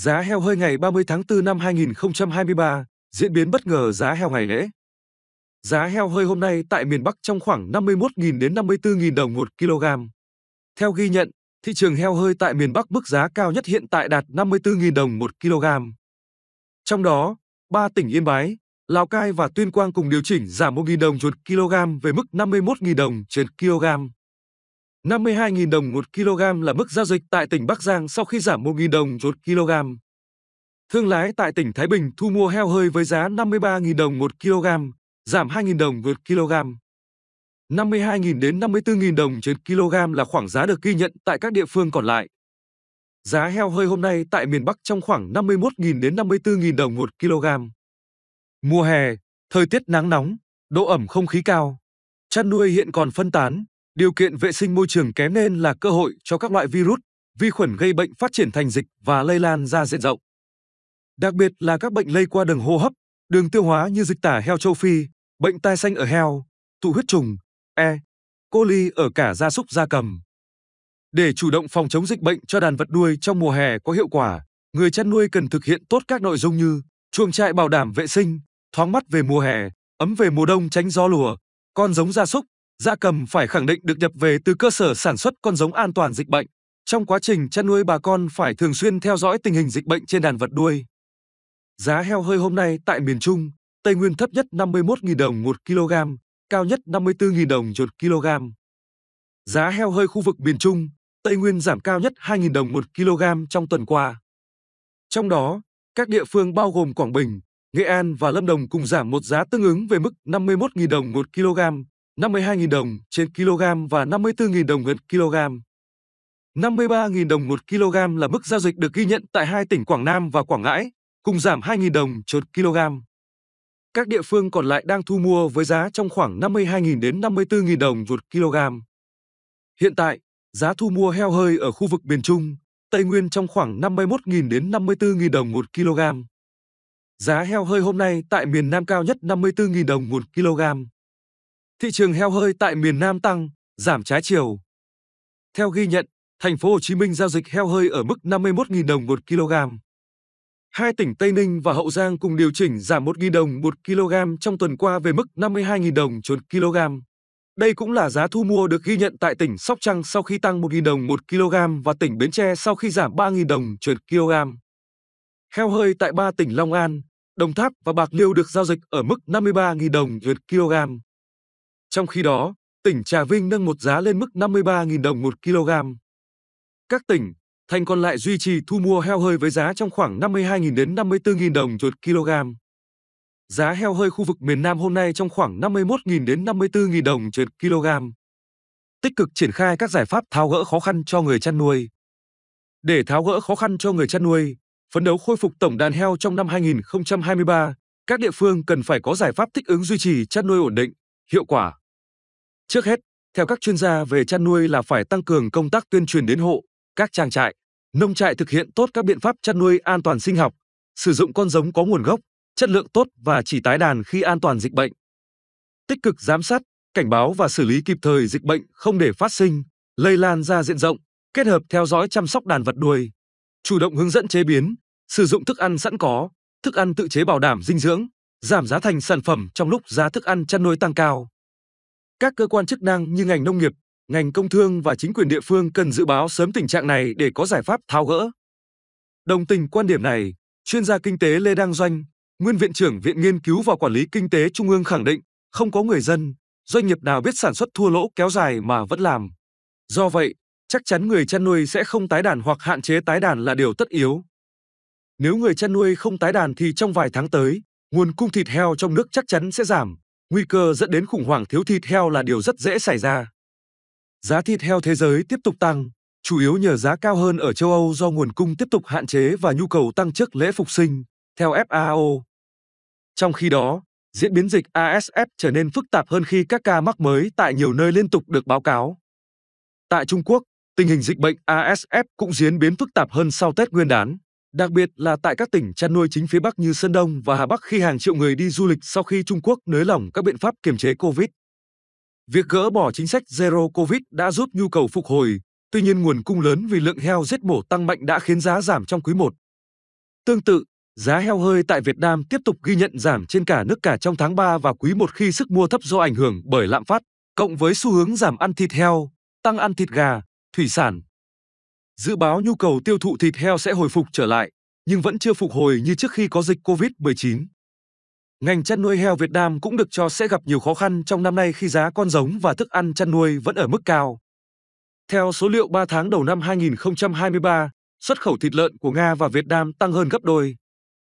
Giá heo hơi ngày 30 tháng 4 năm 2023, diễn biến bất ngờ giá heo ngày lễ. Giá heo hơi hôm nay tại miền Bắc trong khoảng 51.000 đến 54.000 đồng một kg. Theo ghi nhận, thị trường heo hơi tại miền Bắc mức giá cao nhất hiện tại đạt 54.000 đồng một kg. Trong đó, ba tỉnh Yên Bái, Lào Cai và Tuyên Quang cùng điều chỉnh giảm 1.000 đồng một kg về mức 51.000 đồng trên kg. 52.000 đồng 1 kg là mức giao dịch tại tỉnh Bắc Giang sau khi giảm 1.000 đồng 1 kg. Thương lái tại tỉnh Thái Bình thu mua heo hơi với giá 53.000 đồng 1 kg, giảm 2.000 đồng 1 kg. 52.000 đến 54.000 đồng trên kg là khoảng giá được ghi nhận tại các địa phương còn lại. Giá heo hơi hôm nay tại miền Bắc trong khoảng 51.000 đến 54.000 đồng 1 kg. Mùa hè, thời tiết nắng nóng, độ ẩm không khí cao. Chăn nuôi hiện còn phân tán, Điều kiện vệ sinh môi trường kém nên là cơ hội cho các loại virus, vi khuẩn gây bệnh phát triển thành dịch và lây lan ra diện rộng. Đặc biệt là các bệnh lây qua đường hô hấp, đường tiêu hóa như dịch tả heo châu Phi, bệnh tai xanh ở heo, tụ huyết trùng, E. coli ở cả gia súc gia cầm. Để chủ động phòng chống dịch bệnh cho đàn vật nuôi trong mùa hè có hiệu quả, người chăn nuôi cần thực hiện tốt các nội dung như chuồng trại bảo đảm vệ sinh, thoáng mắt về mùa hè, ấm về mùa đông tránh gió lùa, con giống gia súc, gia cầm phải khẳng định được nhập về từ cơ sở sản xuất con giống an toàn dịch bệnh. Trong quá trình chăn nuôi bà con phải thường xuyên theo dõi tình hình dịch bệnh trên đàn vật nuôi. Giá heo hơi hôm nay tại miền Trung, Tây Nguyên thấp nhất 51.000 đồng 1 kg, cao nhất 54.000 đồng 1 kg. Giá heo hơi khu vực miền Trung, Tây Nguyên giảm cao nhất 2.000 đồng 1 kg trong tuần qua. Trong đó, các địa phương bao gồm Quảng Bình, Nghệ An và Lâm Đồng cùng giảm một giá tương ứng về mức 51.000 đồng 1 kg, 52.000 đồng trên kg và 54.000 đồng gần kg. 53.000 đồng 1 kg là mức giao dịch được ghi nhận tại hai tỉnh Quảng Nam và Quảng Ngãi, cùng giảm 2.000 đồng trên kg. Các địa phương còn lại đang thu mua với giá trong khoảng 52.000 đến 54.000 đồng 1 kg. Hiện tại, giá thu mua heo hơi ở khu vực miền Trung, Tây Nguyên trong khoảng 51.000 đến 54.000 đồng 1 kg. Giá heo hơi hôm nay tại miền Nam cao nhất 54.000 đồng 1 kg thị trường heo hơi tại miền Nam tăng, giảm trái chiều. Theo ghi nhận, thành phố Hồ Chí Minh giao dịch heo hơi ở mức 51.000 đồng 1 kg. Hai tỉnh Tây Ninh và Hậu Giang cùng điều chỉnh giảm 1.000 đồng 1 kg trong tuần qua về mức 52.000 đồng trên kg. Đây cũng là giá thu mua được ghi nhận tại tỉnh Sóc Trăng sau khi tăng 1.000 đồng 1 kg và tỉnh Bến Tre sau khi giảm 3.000 đồng trên kg. Heo hơi tại ba tỉnh Long An, Đồng Tháp và Bạc Liêu được giao dịch ở mức 53.000 đồng trên kg. Trong khi đó, tỉnh Trà Vinh nâng một giá lên mức 53.000 đồng một kg. Các tỉnh, thành còn lại duy trì thu mua heo hơi với giá trong khoảng 52.000 đến 54.000 đồng chuột kg. Giá heo hơi khu vực miền Nam hôm nay trong khoảng 51.000 đến 54.000 đồng chuột kg. Tích cực triển khai các giải pháp tháo gỡ khó khăn cho người chăn nuôi. Để tháo gỡ khó khăn cho người chăn nuôi, phấn đấu khôi phục tổng đàn heo trong năm 2023, các địa phương cần phải có giải pháp thích ứng duy trì chăn nuôi ổn định, hiệu quả. Trước hết, theo các chuyên gia về chăn nuôi là phải tăng cường công tác tuyên truyền đến hộ, các trang trại, nông trại thực hiện tốt các biện pháp chăn nuôi an toàn sinh học, sử dụng con giống có nguồn gốc, chất lượng tốt và chỉ tái đàn khi an toàn dịch bệnh. Tích cực giám sát, cảnh báo và xử lý kịp thời dịch bệnh không để phát sinh, lây lan ra diện rộng, kết hợp theo dõi chăm sóc đàn vật nuôi. Chủ động hướng dẫn chế biến, sử dụng thức ăn sẵn có, thức ăn tự chế bảo đảm dinh dưỡng, giảm giá thành sản phẩm trong lúc giá thức ăn chăn nuôi tăng cao. Các cơ quan chức năng như ngành nông nghiệp, ngành công thương và chính quyền địa phương cần dự báo sớm tình trạng này để có giải pháp tháo gỡ. Đồng tình quan điểm này, chuyên gia kinh tế Lê Đăng Doanh, nguyên viện trưởng Viện Nghiên cứu và Quản lý Kinh tế Trung ương khẳng định, không có người dân, doanh nghiệp nào biết sản xuất thua lỗ kéo dài mà vẫn làm. Do vậy, chắc chắn người chăn nuôi sẽ không tái đàn hoặc hạn chế tái đàn là điều tất yếu. Nếu người chăn nuôi không tái đàn thì trong vài tháng tới, nguồn cung thịt heo trong nước chắc chắn sẽ giảm nguy cơ dẫn đến khủng hoảng thiếu thịt heo là điều rất dễ xảy ra. Giá thịt heo thế giới tiếp tục tăng, chủ yếu nhờ giá cao hơn ở châu Âu do nguồn cung tiếp tục hạn chế và nhu cầu tăng trước lễ phục sinh, theo FAO. Trong khi đó, diễn biến dịch ASF trở nên phức tạp hơn khi các ca mắc mới tại nhiều nơi liên tục được báo cáo. Tại Trung Quốc, tình hình dịch bệnh ASF cũng diễn biến phức tạp hơn sau Tết Nguyên đán. Đặc biệt là tại các tỉnh chăn nuôi chính phía Bắc như Sơn Đông và Hà Bắc khi hàng triệu người đi du lịch sau khi Trung Quốc nới lỏng các biện pháp kiềm chế Covid. Việc gỡ bỏ chính sách Zero Covid đã giúp nhu cầu phục hồi, tuy nhiên nguồn cung lớn vì lượng heo giết mổ tăng mạnh đã khiến giá giảm trong quý 1. Tương tự, giá heo hơi tại Việt Nam tiếp tục ghi nhận giảm trên cả nước cả trong tháng 3 và quý 1 khi sức mua thấp do ảnh hưởng bởi lạm phát, cộng với xu hướng giảm ăn thịt heo, tăng ăn thịt gà, thủy sản, Dự báo nhu cầu tiêu thụ thịt heo sẽ hồi phục trở lại, nhưng vẫn chưa phục hồi như trước khi có dịch COVID-19. Ngành chăn nuôi heo Việt Nam cũng được cho sẽ gặp nhiều khó khăn trong năm nay khi giá con giống và thức ăn chăn nuôi vẫn ở mức cao. Theo số liệu 3 tháng đầu năm 2023, xuất khẩu thịt lợn của Nga và Việt Nam tăng hơn gấp đôi.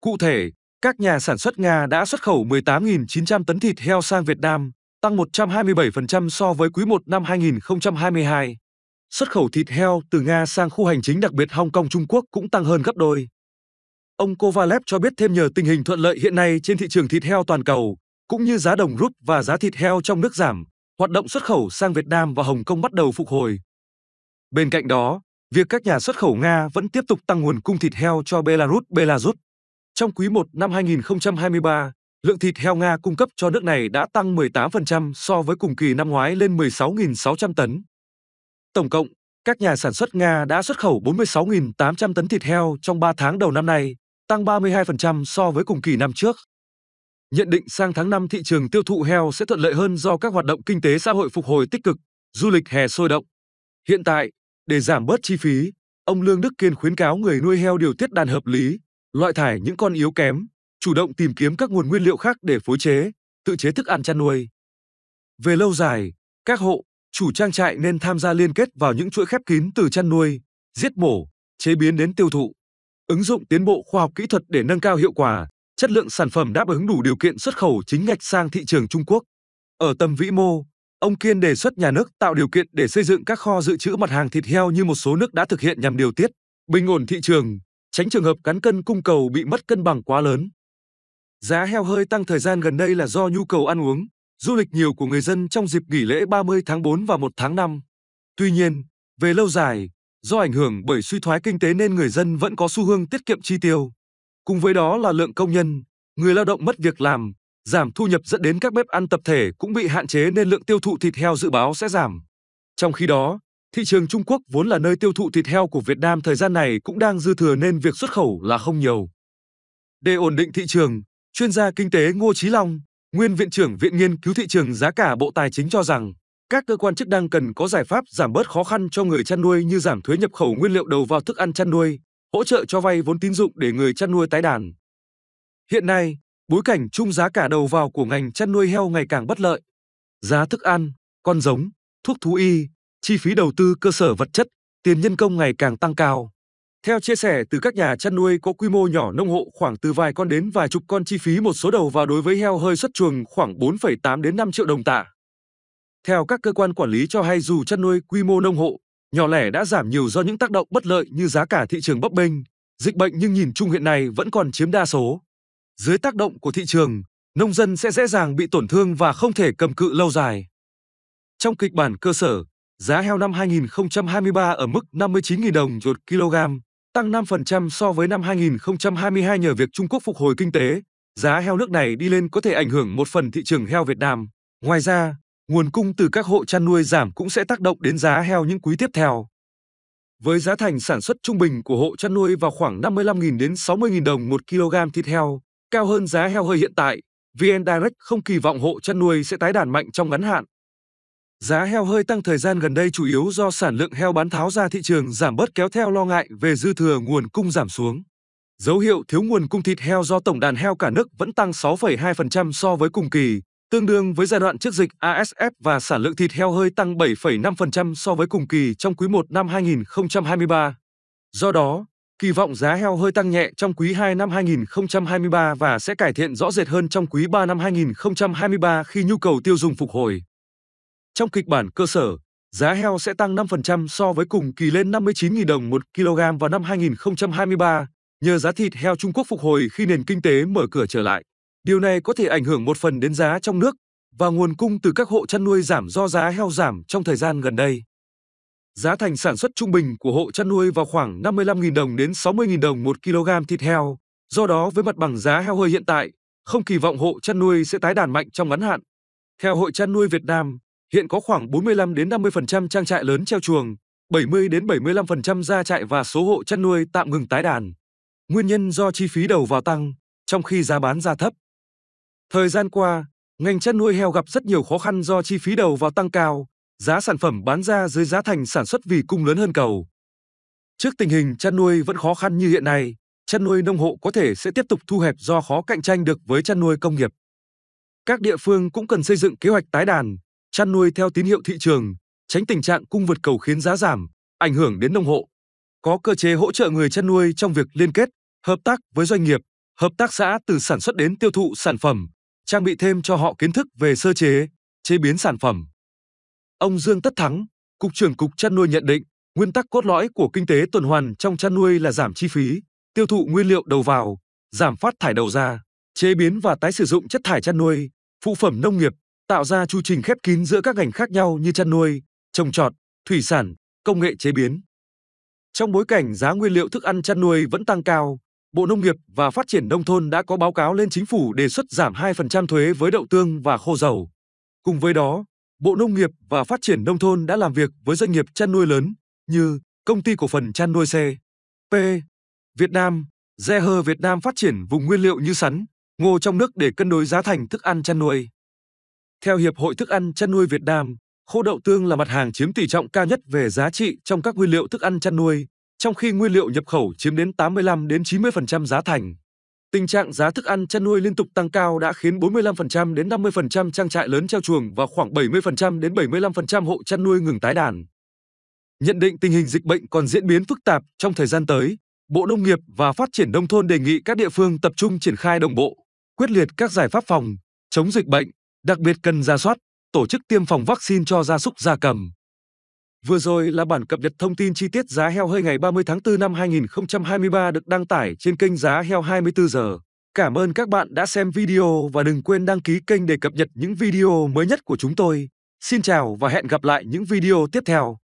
Cụ thể, các nhà sản xuất Nga đã xuất khẩu 18.900 tấn thịt heo sang Việt Nam, tăng 127% so với quý 1 năm 2022. Xuất khẩu thịt heo từ Nga sang khu hành chính đặc biệt Hong Kong Trung Quốc cũng tăng hơn gấp đôi. Ông Kovalev cho biết thêm nhờ tình hình thuận lợi hiện nay trên thị trường thịt heo toàn cầu, cũng như giá đồng rút và giá thịt heo trong nước giảm, hoạt động xuất khẩu sang Việt Nam và Hồng Kông bắt đầu phục hồi. Bên cạnh đó, việc các nhà xuất khẩu Nga vẫn tiếp tục tăng nguồn cung thịt heo cho Belarus Belarus. Trong quý 1 năm 2023, lượng thịt heo Nga cung cấp cho nước này đã tăng 18% so với cùng kỳ năm ngoái lên 16.600 tấn. Tổng cộng, các nhà sản xuất Nga đã xuất khẩu 46.800 tấn thịt heo trong 3 tháng đầu năm nay, tăng 32% so với cùng kỳ năm trước. Nhận định sang tháng 5 thị trường tiêu thụ heo sẽ thuận lợi hơn do các hoạt động kinh tế xã hội phục hồi tích cực, du lịch hè sôi động. Hiện tại, để giảm bớt chi phí, ông Lương Đức Kiên khuyến cáo người nuôi heo điều tiết đàn hợp lý, loại thải những con yếu kém, chủ động tìm kiếm các nguồn nguyên liệu khác để phối chế, tự chế thức ăn chăn nuôi. Về lâu dài, các hộ, chủ trang trại nên tham gia liên kết vào những chuỗi khép kín từ chăn nuôi, giết mổ, chế biến đến tiêu thụ. Ứng dụng tiến bộ khoa học kỹ thuật để nâng cao hiệu quả, chất lượng sản phẩm đáp ứng đủ điều kiện xuất khẩu chính ngạch sang thị trường Trung Quốc. Ở tầm vĩ mô, ông Kiên đề xuất nhà nước tạo điều kiện để xây dựng các kho dự trữ mặt hàng thịt heo như một số nước đã thực hiện nhằm điều tiết, bình ổn thị trường, tránh trường hợp cán cân cung cầu bị mất cân bằng quá lớn. Giá heo hơi tăng thời gian gần đây là do nhu cầu ăn uống, du lịch nhiều của người dân trong dịp nghỉ lễ 30 tháng 4 và 1 tháng 5. Tuy nhiên, về lâu dài, do ảnh hưởng bởi suy thoái kinh tế nên người dân vẫn có xu hướng tiết kiệm chi tiêu. Cùng với đó là lượng công nhân, người lao động mất việc làm, giảm thu nhập dẫn đến các bếp ăn tập thể cũng bị hạn chế nên lượng tiêu thụ thịt heo dự báo sẽ giảm. Trong khi đó, thị trường Trung Quốc vốn là nơi tiêu thụ thịt heo của Việt Nam thời gian này cũng đang dư thừa nên việc xuất khẩu là không nhiều. Để ổn định thị trường, chuyên gia kinh tế Ngô Chí Long, Nguyên Viện trưởng Viện Nghiên cứu Thị trường Giá cả Bộ Tài chính cho rằng, các cơ quan chức năng cần có giải pháp giảm bớt khó khăn cho người chăn nuôi như giảm thuế nhập khẩu nguyên liệu đầu vào thức ăn chăn nuôi, hỗ trợ cho vay vốn tín dụng để người chăn nuôi tái đàn. Hiện nay, bối cảnh chung giá cả đầu vào của ngành chăn nuôi heo ngày càng bất lợi. Giá thức ăn, con giống, thuốc thú y, chi phí đầu tư cơ sở vật chất, tiền nhân công ngày càng tăng cao. Theo chia sẻ từ các nhà chăn nuôi có quy mô nhỏ nông hộ khoảng từ vài con đến vài chục con chi phí một số đầu và đối với heo hơi xuất chuồng khoảng 4,8 đến 5 triệu đồng tạ. Theo các cơ quan quản lý cho hay dù chăn nuôi quy mô nông hộ nhỏ lẻ đã giảm nhiều do những tác động bất lợi như giá cả thị trường bấp bênh, dịch bệnh nhưng nhìn chung hiện nay vẫn còn chiếm đa số. Dưới tác động của thị trường, nông dân sẽ dễ dàng bị tổn thương và không thể cầm cự lâu dài. Trong kịch bản cơ sở, giá heo năm 2023 ở mức 59.000 đồng một kg tăng 5% so với năm 2022 nhờ việc Trung Quốc phục hồi kinh tế, giá heo nước này đi lên có thể ảnh hưởng một phần thị trường heo Việt Nam. Ngoài ra, nguồn cung từ các hộ chăn nuôi giảm cũng sẽ tác động đến giá heo những quý tiếp theo. Với giá thành sản xuất trung bình của hộ chăn nuôi vào khoảng 55.000 đến 60.000 đồng một kg thịt heo, cao hơn giá heo hơi hiện tại, VN Direct không kỳ vọng hộ chăn nuôi sẽ tái đàn mạnh trong ngắn hạn. Giá heo hơi tăng thời gian gần đây chủ yếu do sản lượng heo bán tháo ra thị trường giảm bớt kéo theo lo ngại về dư thừa nguồn cung giảm xuống. Dấu hiệu thiếu nguồn cung thịt heo do tổng đàn heo cả nước vẫn tăng 6,2% so với cùng kỳ, tương đương với giai đoạn trước dịch ASF và sản lượng thịt heo hơi tăng 7,5% so với cùng kỳ trong quý 1 năm 2023. Do đó, kỳ vọng giá heo hơi tăng nhẹ trong quý 2 năm 2023 và sẽ cải thiện rõ rệt hơn trong quý 3 năm 2023 khi nhu cầu tiêu dùng phục hồi. Trong kịch bản cơ sở, giá heo sẽ tăng 5% so với cùng kỳ lên 59.000 đồng 1 kg vào năm 2023, nhờ giá thịt heo Trung Quốc phục hồi khi nền kinh tế mở cửa trở lại. Điều này có thể ảnh hưởng một phần đến giá trong nước và nguồn cung từ các hộ chăn nuôi giảm do giá heo giảm trong thời gian gần đây. Giá thành sản xuất trung bình của hộ chăn nuôi vào khoảng 55.000 đồng đến 60.000 đồng 1 kg thịt heo. Do đó với mặt bằng giá heo hơi hiện tại, không kỳ vọng hộ chăn nuôi sẽ tái đàn mạnh trong ngắn hạn. Theo Hội chăn nuôi Việt Nam, Hiện có khoảng 45 đến 50% trang trại lớn treo chuồng, 70 đến 75% gia trại và số hộ chăn nuôi tạm ngừng tái đàn. Nguyên nhân do chi phí đầu vào tăng, trong khi giá bán ra thấp. Thời gian qua, ngành chăn nuôi heo gặp rất nhiều khó khăn do chi phí đầu vào tăng cao, giá sản phẩm bán ra dưới giá thành sản xuất vì cung lớn hơn cầu. Trước tình hình chăn nuôi vẫn khó khăn như hiện nay, chăn nuôi nông hộ có thể sẽ tiếp tục thu hẹp do khó cạnh tranh được với chăn nuôi công nghiệp. Các địa phương cũng cần xây dựng kế hoạch tái đàn, chăn nuôi theo tín hiệu thị trường, tránh tình trạng cung vượt cầu khiến giá giảm, ảnh hưởng đến nông hộ. Có cơ chế hỗ trợ người chăn nuôi trong việc liên kết, hợp tác với doanh nghiệp, hợp tác xã từ sản xuất đến tiêu thụ sản phẩm, trang bị thêm cho họ kiến thức về sơ chế, chế biến sản phẩm. Ông Dương Tất Thắng, Cục trưởng Cục Chăn nuôi nhận định, nguyên tắc cốt lõi của kinh tế tuần hoàn trong chăn nuôi là giảm chi phí, tiêu thụ nguyên liệu đầu vào, giảm phát thải đầu ra, chế biến và tái sử dụng chất thải chăn nuôi, phụ phẩm nông nghiệp, tạo ra chu trình khép kín giữa các ngành khác nhau như chăn nuôi, trồng trọt, thủy sản, công nghệ chế biến. Trong bối cảnh giá nguyên liệu thức ăn chăn nuôi vẫn tăng cao, Bộ Nông nghiệp và Phát triển Nông thôn đã có báo cáo lên chính phủ đề xuất giảm 2% thuế với đậu tương và khô dầu. Cùng với đó, Bộ Nông nghiệp và Phát triển Nông thôn đã làm việc với doanh nghiệp chăn nuôi lớn như Công ty Cổ phần Chăn nuôi xe P. Việt Nam, Zeher Việt Nam phát triển vùng nguyên liệu như sắn, ngô trong nước để cân đối giá thành thức ăn chăn nuôi. Theo Hiệp hội Thức ăn Chăn nuôi Việt Nam, khô đậu tương là mặt hàng chiếm tỷ trọng cao nhất về giá trị trong các nguyên liệu thức ăn chăn nuôi, trong khi nguyên liệu nhập khẩu chiếm đến 85 đến 90% giá thành. Tình trạng giá thức ăn chăn nuôi liên tục tăng cao đã khiến 45% đến 50% trang trại lớn treo chuồng và khoảng 70% đến 75% hộ chăn nuôi ngừng tái đàn. Nhận định tình hình dịch bệnh còn diễn biến phức tạp trong thời gian tới, Bộ Nông nghiệp và Phát triển nông thôn đề nghị các địa phương tập trung triển khai đồng bộ, quyết liệt các giải pháp phòng chống dịch bệnh Đặc biệt cần ra soát, tổ chức tiêm phòng vaccine cho gia súc gia cầm. Vừa rồi là bản cập nhật thông tin chi tiết giá heo hơi ngày 30 tháng 4 năm 2023 được đăng tải trên kênh Giá Heo 24 giờ. Cảm ơn các bạn đã xem video và đừng quên đăng ký kênh để cập nhật những video mới nhất của chúng tôi. Xin chào và hẹn gặp lại những video tiếp theo.